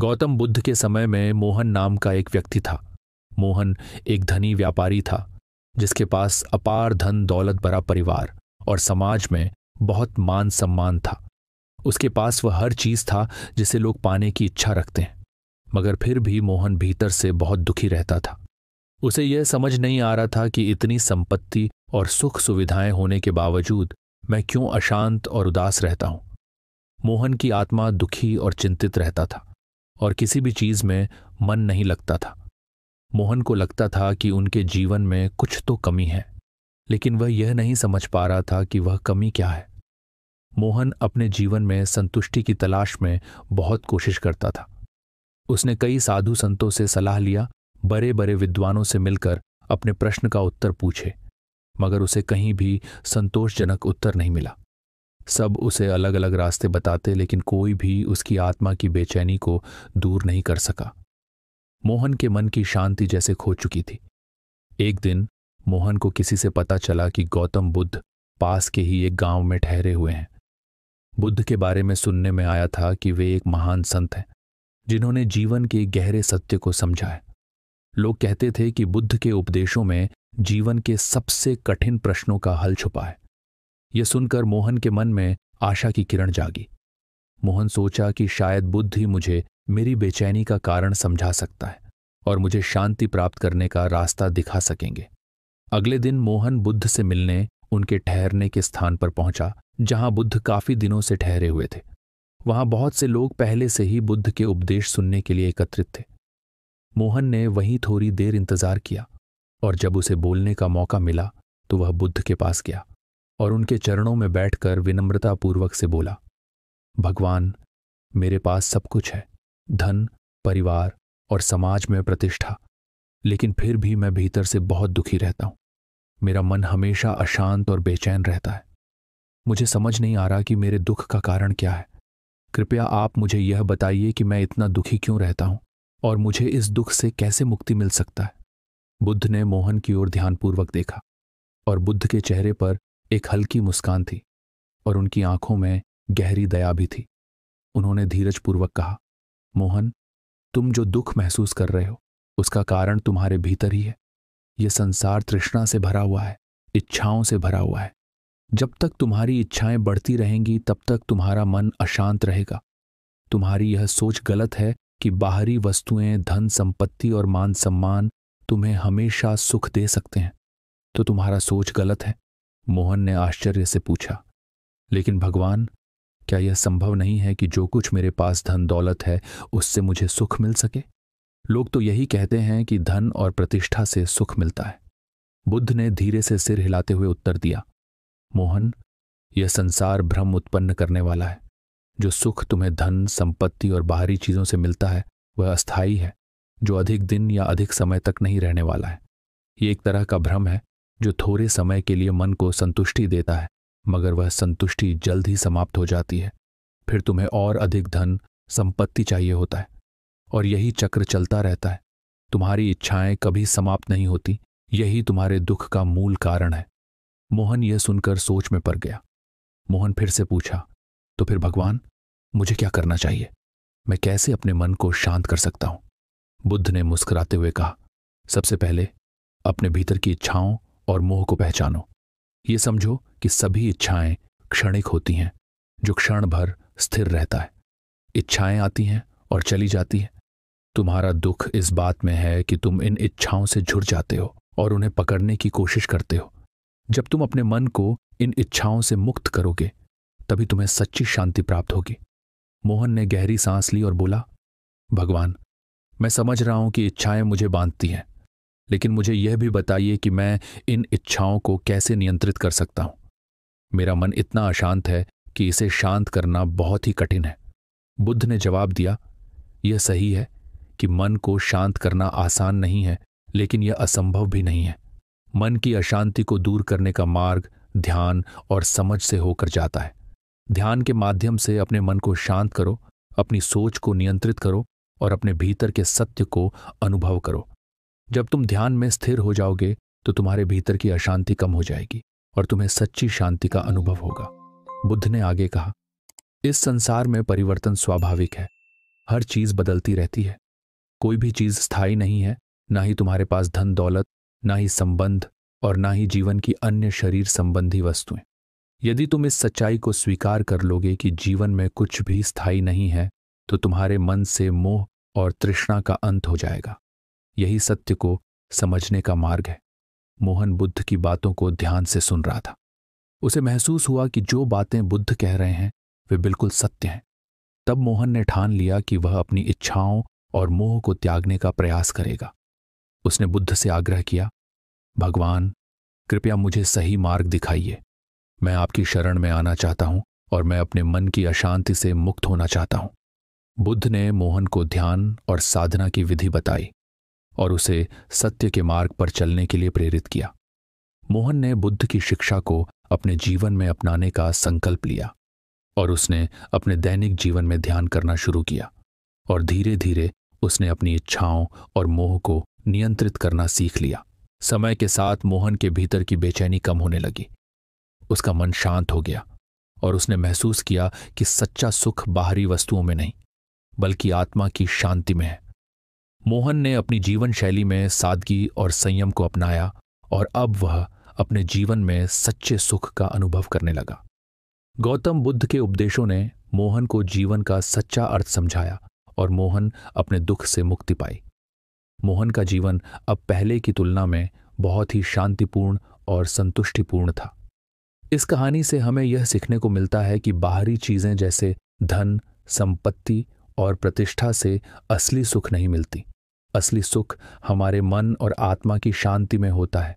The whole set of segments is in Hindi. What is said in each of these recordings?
गौतम बुद्ध के समय में मोहन नाम का एक व्यक्ति था मोहन एक धनी व्यापारी था जिसके पास अपार धन दौलत भरा परिवार और समाज में बहुत मान सम्मान था उसके पास वह हर चीज था जिसे लोग पाने की इच्छा रखते हैं मगर फिर भी मोहन भीतर से बहुत दुखी रहता था उसे यह समझ नहीं आ रहा था कि इतनी संपत्ति और सुख सुविधाएं होने के बावजूद मैं क्यों अशांत और उदास रहता हूं मोहन की आत्मा दुखी और चिंतित रहता था और किसी भी चीज में मन नहीं लगता था मोहन को लगता था कि उनके जीवन में कुछ तो कमी है लेकिन वह यह नहीं समझ पा रहा था कि वह कमी क्या है मोहन अपने जीवन में संतुष्टि की तलाश में बहुत कोशिश करता था उसने कई साधु संतों से सलाह लिया बड़े बड़े विद्वानों से मिलकर अपने प्रश्न का उत्तर पूछे मगर उसे कहीं भी संतोषजनक उत्तर नहीं मिला सब उसे अलग अलग रास्ते बताते लेकिन कोई भी उसकी आत्मा की बेचैनी को दूर नहीं कर सका मोहन के मन की शांति जैसे खो चुकी थी एक दिन मोहन को किसी से पता चला कि गौतम बुद्ध पास के ही एक गांव में ठहरे हुए हैं बुद्ध के बारे में सुनने में आया था कि वे एक महान संत हैं जिन्होंने जीवन के गहरे सत्य को समझा है लोग कहते थे कि बुद्ध के उपदेशों में जीवन के सबसे कठिन प्रश्नों का हल छुपा है यह सुनकर मोहन के मन में आशा की किरण जागी मोहन सोचा कि शायद बुद्ध ही मुझे मेरी बेचैनी का कारण समझा सकता है और मुझे शांति प्राप्त करने का रास्ता दिखा सकेंगे अगले दिन मोहन बुद्ध से मिलने उनके ठहरने के स्थान पर पहुंचा जहां बुद्ध काफी दिनों से ठहरे हुए थे वहां बहुत से लोग पहले से ही बुद्ध के उपदेश सुनने के लिए एकत्रित थे मोहन ने वहीं थोड़ी देर इंतजार किया और जब उसे बोलने का मौका मिला तो वह बुद्ध के पास गया और उनके चरणों में बैठकर विनम्रतापूर्वक से बोला भगवान मेरे पास सब कुछ है धन परिवार और समाज में प्रतिष्ठा लेकिन फिर भी मैं भीतर से बहुत दुखी रहता हूं मेरा मन हमेशा अशांत और बेचैन रहता है मुझे समझ नहीं आ रहा कि मेरे दुख का कारण क्या है कृपया आप मुझे यह बताइए कि मैं इतना दुखी क्यों रहता हूं और मुझे इस दुख से कैसे मुक्ति मिल सकता है बुद्ध ने मोहन की ओर ध्यानपूर्वक देखा और बुद्ध के चेहरे पर एक हल्की मुस्कान थी और उनकी आंखों में गहरी दया भी थी उन्होंने धीरजपूर्वक कहा मोहन तुम जो दुख महसूस कर रहे हो उसका कारण तुम्हारे भीतर ही है यह संसार तृष्णा से भरा हुआ है इच्छाओं से भरा हुआ है जब तक तुम्हारी इच्छाएं बढ़ती रहेंगी तब तक तुम्हारा मन अशांत रहेगा तुम्हारी यह सोच गलत है कि बाहरी वस्तुएं धन संपत्ति और मान सम्मान तुम्हें हमेशा सुख दे सकते हैं तो तुम्हारा सोच गलत है मोहन ने आश्चर्य से पूछा लेकिन भगवान क्या यह संभव नहीं है कि जो कुछ मेरे पास धन दौलत है उससे मुझे सुख मिल सके लोग तो यही कहते हैं कि धन और प्रतिष्ठा से सुख मिलता है बुद्ध ने धीरे से सिर हिलाते हुए उत्तर दिया मोहन यह संसार भ्रम उत्पन्न करने वाला है जो सुख तुम्हें धन संपत्ति और बाहरी चीजों से मिलता है वह अस्थायी है जो अधिक दिन या अधिक समय तक नहीं रहने वाला है ये एक तरह का भ्रम है जो थोड़े समय के लिए मन को संतुष्टि देता है मगर वह संतुष्टि जल्द ही समाप्त हो जाती है फिर तुम्हें और अधिक धन संपत्ति चाहिए होता है और यही चक्र चलता रहता है तुम्हारी इच्छाएं कभी समाप्त नहीं होती यही तुम्हारे दुख का मूल कारण है मोहन यह सुनकर सोच में पड़ गया मोहन फिर से पूछा तो फिर भगवान मुझे क्या करना चाहिए मैं कैसे अपने मन को शांत कर सकता हूं बुद्ध ने मुस्कुराते हुए कहा सबसे पहले अपने भीतर की इच्छाओं और मोह को पहचानो ये समझो कि सभी इच्छाएं क्षणिक होती हैं जो क्षण भर स्थिर रहता है इच्छाएं आती हैं और चली जाती हैं तुम्हारा दुख इस बात में है कि तुम इन इच्छाओं से झुर जाते हो और उन्हें पकड़ने की कोशिश करते हो जब तुम अपने मन को इन इच्छाओं से मुक्त करोगे तभी तुम्हें सच्ची शांति प्राप्त होगी मोहन ने गहरी सांस ली और बोला भगवान मैं समझ रहा हूं कि इच्छाएं मुझे बांधती हैं लेकिन मुझे यह भी बताइए कि मैं इन इच्छाओं को कैसे नियंत्रित कर सकता हूं मेरा मन इतना अशांत है कि इसे शांत करना बहुत ही कठिन है बुद्ध ने जवाब दिया यह सही है कि मन को शांत करना आसान नहीं है लेकिन यह असंभव भी नहीं है मन की अशांति को दूर करने का मार्ग ध्यान और समझ से होकर जाता है ध्यान के माध्यम से अपने मन को शांत करो अपनी सोच को नियंत्रित करो और अपने भीतर के सत्य को अनुभव करो जब तुम ध्यान में स्थिर हो जाओगे तो तुम्हारे भीतर की अशांति कम हो जाएगी और तुम्हें सच्ची शांति का अनुभव होगा बुद्ध ने आगे कहा इस संसार में परिवर्तन स्वाभाविक है हर चीज बदलती रहती है कोई भी चीज स्थायी नहीं है ना ही तुम्हारे पास धन दौलत ना ही संबंध और ना ही जीवन की अन्य शरीर संबंधी वस्तुएं यदि तुम इस सच्चाई को स्वीकार कर लोगे कि जीवन में कुछ भी स्थायी नहीं है तो तुम्हारे मन से मोह और तृष्णा का अंत हो जाएगा यही सत्य को समझने का मार्ग है मोहन बुद्ध की बातों को ध्यान से सुन रहा था उसे महसूस हुआ कि जो बातें बुद्ध कह रहे हैं वे बिल्कुल सत्य हैं तब मोहन ने ठान लिया कि वह अपनी इच्छाओं और मोह को त्यागने का प्रयास करेगा उसने बुद्ध से आग्रह किया भगवान कृपया मुझे सही मार्ग दिखाइए मैं आपकी शरण में आना चाहता हूं और मैं अपने मन की अशांति से मुक्त होना चाहता हूं बुद्ध ने मोहन को ध्यान और साधना की विधि बताई और उसे सत्य के मार्ग पर चलने के लिए प्रेरित किया मोहन ने बुद्ध की शिक्षा को अपने जीवन में अपनाने का संकल्प लिया और उसने अपने दैनिक जीवन में ध्यान करना शुरू किया और धीरे धीरे उसने अपनी इच्छाओं और मोह को नियंत्रित करना सीख लिया समय के साथ मोहन के भीतर की बेचैनी कम होने लगी उसका मन शांत हो गया और उसने महसूस किया कि सच्चा सुख बाहरी वस्तुओं में नहीं बल्कि आत्मा की शांति में है मोहन ने अपनी जीवन शैली में सादगी और संयम को अपनाया और अब वह अपने जीवन में सच्चे सुख का अनुभव करने लगा गौतम बुद्ध के उपदेशों ने मोहन को जीवन का सच्चा अर्थ समझाया और मोहन अपने दुख से मुक्ति पाई मोहन का जीवन अब पहले की तुलना में बहुत ही शांतिपूर्ण और संतुष्टिपूर्ण था इस कहानी से हमें यह सीखने को मिलता है कि बाहरी चीजें जैसे धन संपत्ति और प्रतिष्ठा से असली सुख नहीं मिलती असली सुख हमारे मन और आत्मा की शांति में होता है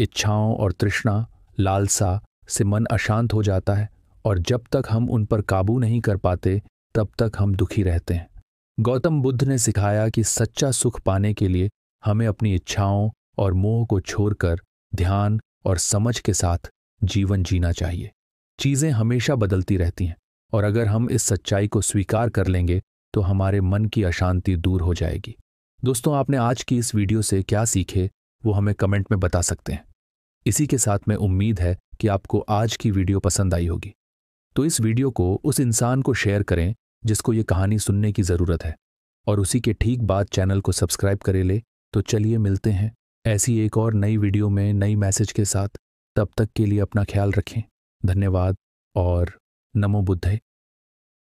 इच्छाओं और तृष्णा लालसा से मन अशांत हो जाता है और जब तक हम उन पर काबू नहीं कर पाते तब तक हम दुखी रहते हैं गौतम बुद्ध ने सिखाया कि सच्चा सुख पाने के लिए हमें अपनी इच्छाओं और मोह को छोड़कर ध्यान और समझ के साथ जीवन जीना चाहिए चीज़ें हमेशा बदलती रहती हैं और अगर हम इस सच्चाई को स्वीकार कर लेंगे तो हमारे मन की अशांति दूर हो जाएगी दोस्तों आपने आज की इस वीडियो से क्या सीखे वो हमें कमेंट में बता सकते हैं इसी के साथ में उम्मीद है कि आपको आज की वीडियो पसंद आई होगी तो इस वीडियो को उस इंसान को शेयर करें जिसको ये कहानी सुनने की ज़रूरत है और उसी के ठीक बाद चैनल को सब्सक्राइब करे ले तो चलिए मिलते हैं ऐसी एक और नई वीडियो में नई मैसेज के साथ तब तक के लिए अपना ख्याल रखें धन्यवाद और नमो बुद्धे